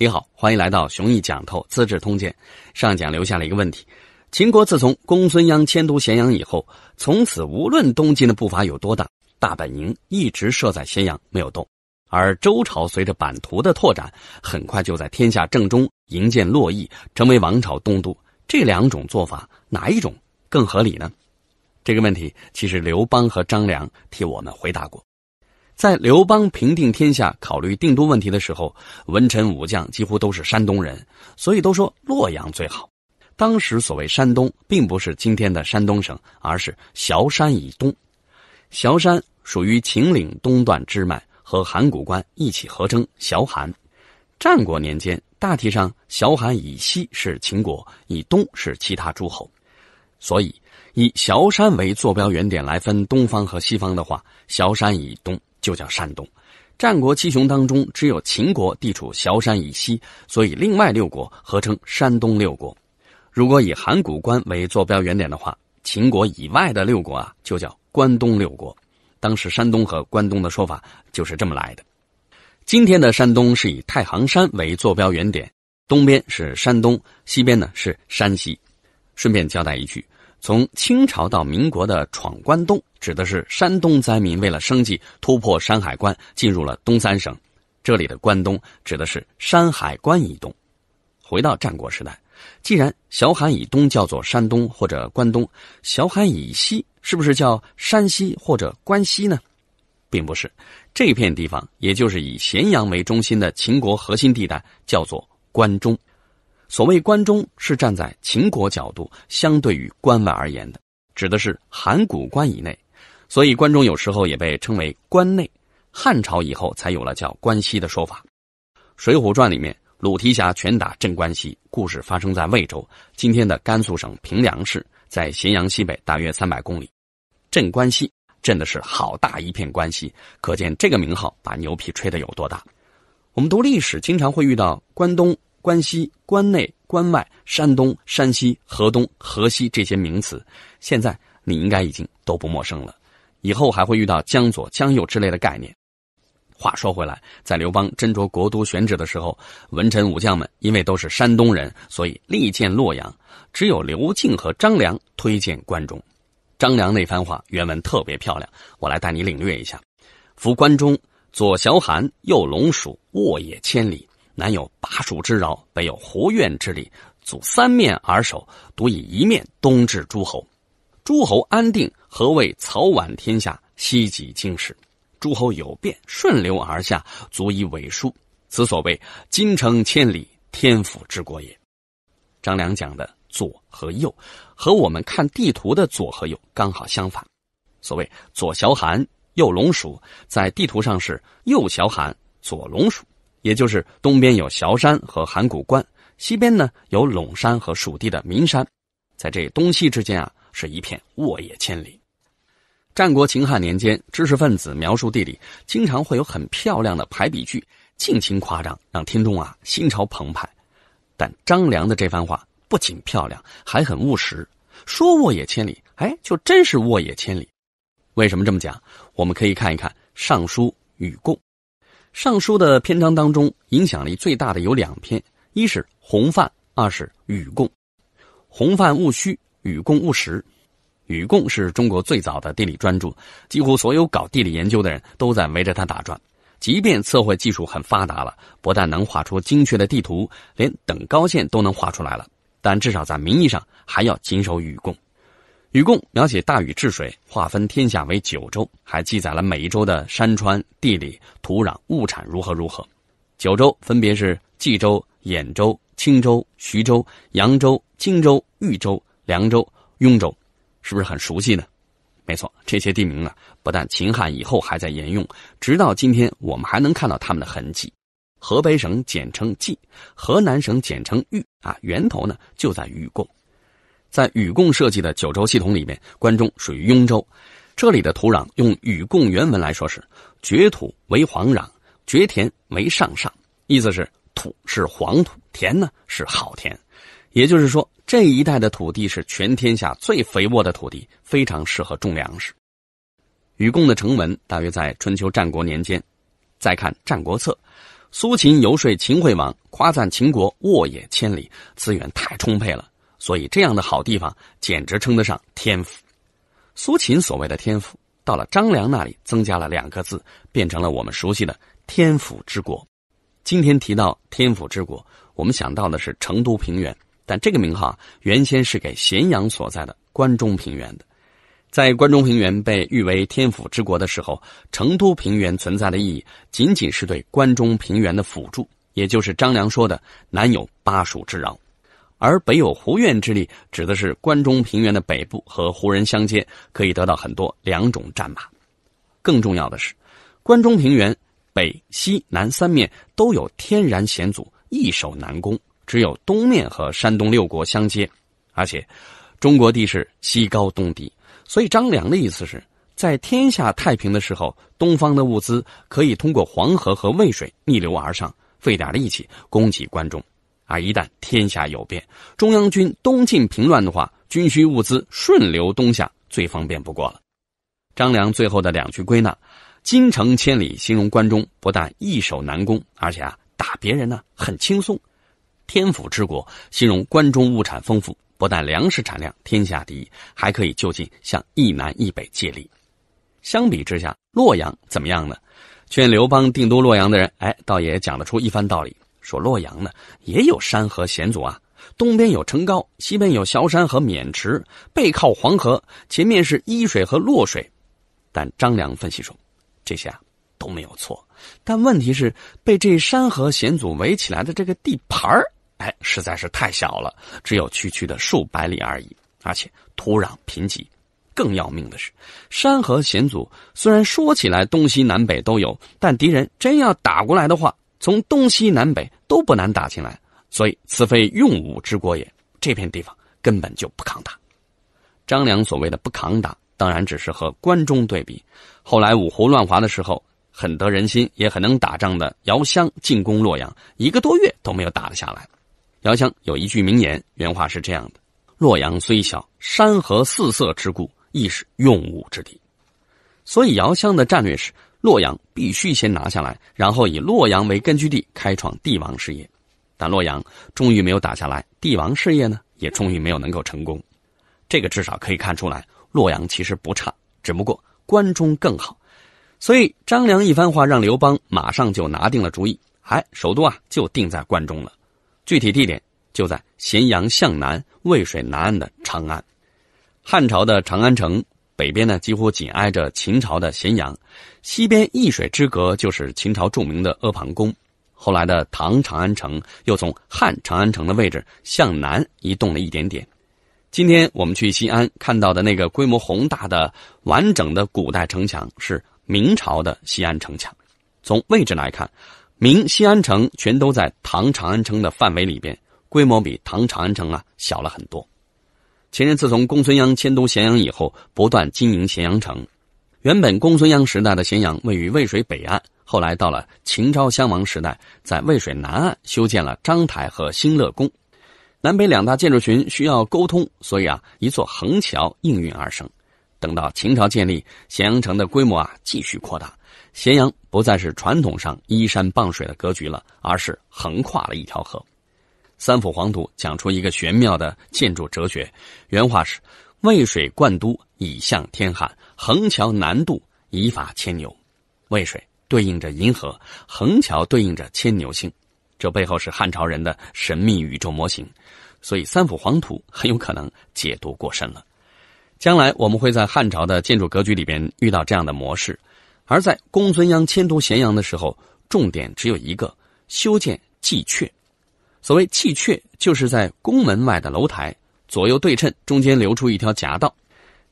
你好，欢迎来到《雄毅讲透资治通鉴》。上讲留下了一个问题：秦国自从公孙鞅迁都咸阳以后，从此无论东晋的步伐有多大，大本营一直设在咸阳没有动；而周朝随着版图的拓展，很快就在天下正中营建洛邑，成为王朝东都。这两种做法哪一种更合理呢？这个问题其实刘邦和张良替我们回答过。在刘邦平定天下、考虑定都问题的时候，文臣武将几乎都是山东人，所以都说洛阳最好。当时所谓山东，并不是今天的山东省，而是崤山以东。崤山属于秦岭东段支脉，和函谷关一起合称崤函。战国年间，大体上崤函以西是秦国，以东是其他诸侯。所以，以崤山为坐标原点来分东方和西方的话，崤山以东。就叫山东，战国七雄当中只有秦国地处崤山以西，所以另外六国合称山东六国。如果以函谷关为坐标原点的话，秦国以外的六国啊就叫关东六国。当时山东和关东的说法就是这么来的。今天的山东是以太行山为坐标原点，东边是山东，西边呢是山西。顺便交代一句。从清朝到民国的“闯关东”指的是山东灾民为了生计突破山海关进入了东三省，这里的“关东”指的是山海关以东。回到战国时代，既然小海以东叫做山东或者关东，小海以西是不是叫山西或者关西呢？并不是，这片地方也就是以咸阳为中心的秦国核心地带叫做关中。所谓关中是站在秦国角度，相对于关外而言的，指的是函谷关以内，所以关中有时候也被称为关内。汉朝以后才有了叫关西的说法。《水浒传》里面鲁提辖拳打镇关西，故事发生在渭州，今天的甘肃省平凉市，在咸阳西北大约三百公里。镇关西镇的是好大一片关西，可见这个名号把牛皮吹得有多大。我们读历史经常会遇到关东。关西、关内、关外、山东、山西、河东、河西这些名词，现在你应该已经都不陌生了。以后还会遇到江左、江右之类的概念。话说回来，在刘邦斟酌国都选址的时候，文臣武将们因为都是山东人，所以力荐洛阳；只有刘敬和张良推荐关中。张良那番话原文特别漂亮，我来带你领略一下：“夫关中左崤函，右陇蜀，沃野千里。”南有巴蜀之饶，北有胡苑之利，足三面而守，独以一面东至诸侯。诸侯安定，何谓曹挽天下，西及京师？诸侯有变，顺流而下，足以委书。此所谓金城千里，天府之国也。张良讲的左和右，和我们看地图的左和右刚好相反。所谓左小寒，右龙鼠，在地图上是右小寒，左龙鼠。也就是东边有崤山和函谷关，西边呢有陇山和蜀地的岷山，在这东西之间啊，是一片沃野千里。战国秦汉年间，知识分子描述地理，经常会有很漂亮的排比句，尽情夸张，让听众啊心潮澎湃。但张良的这番话不仅漂亮，还很务实。说沃野千里，哎，就真是沃野千里。为什么这么讲？我们可以看一看《尚书·与共》。尚书的篇章当中，影响力最大的有两篇，一是《洪范》，二是《禹贡》。《洪范》务虚，《禹贡》务实，《禹贡》是中国最早的地理专著，几乎所有搞地理研究的人都在围着他打转。即便测绘技术很发达了，不但能画出精确的地图，连等高线都能画出来了，但至少在名义上还要“谨守禹贡”。禹贡描写大禹治水，划分天下为九州，还记载了每一州的山川、地理、土壤、物产如何如何。九州分别是冀州、兖州、青州、徐州、扬州、荆州、豫州、凉州、雍州，是不是很熟悉呢？没错，这些地名呢，不但秦汉以后还在沿用，直到今天，我们还能看到他们的痕迹。河北省简称冀，河南省简称豫啊，源头呢就在禹贡。在禹贡设计的九州系统里面，关中属于雍州，这里的土壤用禹贡原文来说是“掘土为黄壤，掘田为上上”，意思是土是黄土，田呢是好田，也就是说这一带的土地是全天下最肥沃的土地，非常适合种粮食。禹贡的成文大约在春秋战国年间。再看《战国策》，苏秦游说秦惠王，夸赞秦国沃野千里，资源太充沛了。所以，这样的好地方简直称得上天府。苏秦所谓的天府，到了张良那里增加了两个字，变成了我们熟悉的天府之国。今天提到天府之国，我们想到的是成都平原，但这个名号原先是给咸阳所在的关中平原的。在关中平原被誉为天府之国的时候，成都平原存在的意义仅仅是对关中平原的辅助，也就是张良说的“南有巴蜀之饶”。而北有胡苑之力，指的是关中平原的北部和胡人相接，可以得到很多两种战马。更重要的是，关中平原北、西、南三面都有天然险阻，易守难攻。只有东面和山东六国相接，而且中国地势西高东低，所以张良的意思是在天下太平的时候，东方的物资可以通过黄河和渭水逆流而上，费点力气攻击关中。啊！一旦天下有变，中央军东进平乱的话，军需物资顺流东下最方便不过了。张良最后的两句归纳：金城千里，形容关中不但易守难攻，而且啊，打别人呢很轻松；天府之国，形容关中物产丰富，不但粮食产量天下第一，还可以就近向一南一北借力。相比之下，洛阳怎么样呢？劝刘邦定都洛阳的人，哎，倒也讲得出一番道理。说洛阳呢，也有山河险阻啊，东边有城高，西边有崤山和渑池，背靠黄河，前面是伊水和洛水。但张良分析说，这些啊都没有错，但问题是被这山河险阻围起来的这个地盘儿，哎，实在是太小了，只有区区的数百里而已。而且土壤贫瘠，更要命的是，山河险阻虽然说起来东西南北都有，但敌人真要打过来的话。从东西南北都不难打进来，所以此非用武之国也。这片地方根本就不抗打。张良所谓的不抗打，当然只是和关中对比。后来五胡乱华的时候，很得人心，也很能打仗的姚襄进攻洛阳，一个多月都没有打了下来。姚襄有一句名言，原话是这样的：“洛阳虽小，山河四色之故，亦是用武之地。”所以姚襄的战略是。洛阳必须先拿下来，然后以洛阳为根据地开创帝王事业，但洛阳终于没有打下来，帝王事业呢也终于没有能够成功。这个至少可以看出来，洛阳其实不差，只不过关中更好。所以张良一番话让刘邦马上就拿定了主意，还首都啊就定在关中了，具体地点就在咸阳向南渭水南岸的长安，汉朝的长安城。北边呢，几乎紧挨着秦朝的咸阳；西边一水之隔就是秦朝著名的阿房宫。后来的唐长安城又从汉长安城的位置向南移动了一点点。今天我们去西安看到的那个规模宏大的完整的古代城墙，是明朝的西安城墙。从位置来看，明西安城全都在唐长安城的范围里边，规模比唐长安城啊小了很多。秦人自从公孙鞅迁都咸阳以后，不断经营咸阳城。原本公孙鞅时代的咸阳位于渭水北岸，后来到了秦昭襄王时代，在渭水南岸修建了章台和兴乐宫。南北两大建筑群需要沟通，所以啊，一座横桥应运而生。等到秦朝建立，咸阳城的规模啊继续扩大，咸阳不再是传统上依山傍水的格局了，而是横跨了一条河。三辅黄土讲出一个玄妙的建筑哲学，原话是：“渭水灌都以向天汉，横桥南渡以法牵牛。”渭水对应着银河，横桥对应着牵牛星，这背后是汉朝人的神秘宇宙模型，所以三辅黄土很有可能解读过深了。将来我们会在汉朝的建筑格局里边遇到这样的模式，而在公孙鞅迁都咸阳的时候，重点只有一个：修建蓟阙。所谓纪阙，就是在宫门外的楼台左右对称，中间留出一条夹道。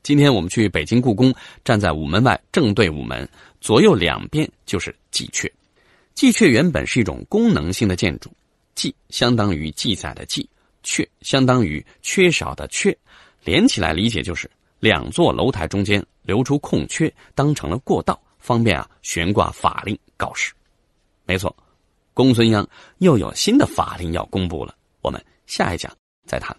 今天我们去北京故宫，站在午门外正对午门，左右两边就是纪阙。纪阙原本是一种功能性的建筑，纪相当于记载的记，阙相当于缺少的阙，连起来理解就是两座楼台中间留出空缺，当成了过道，方便啊悬挂法令告示。没错。公孙鞅又有新的法令要公布了，我们下一讲再谈。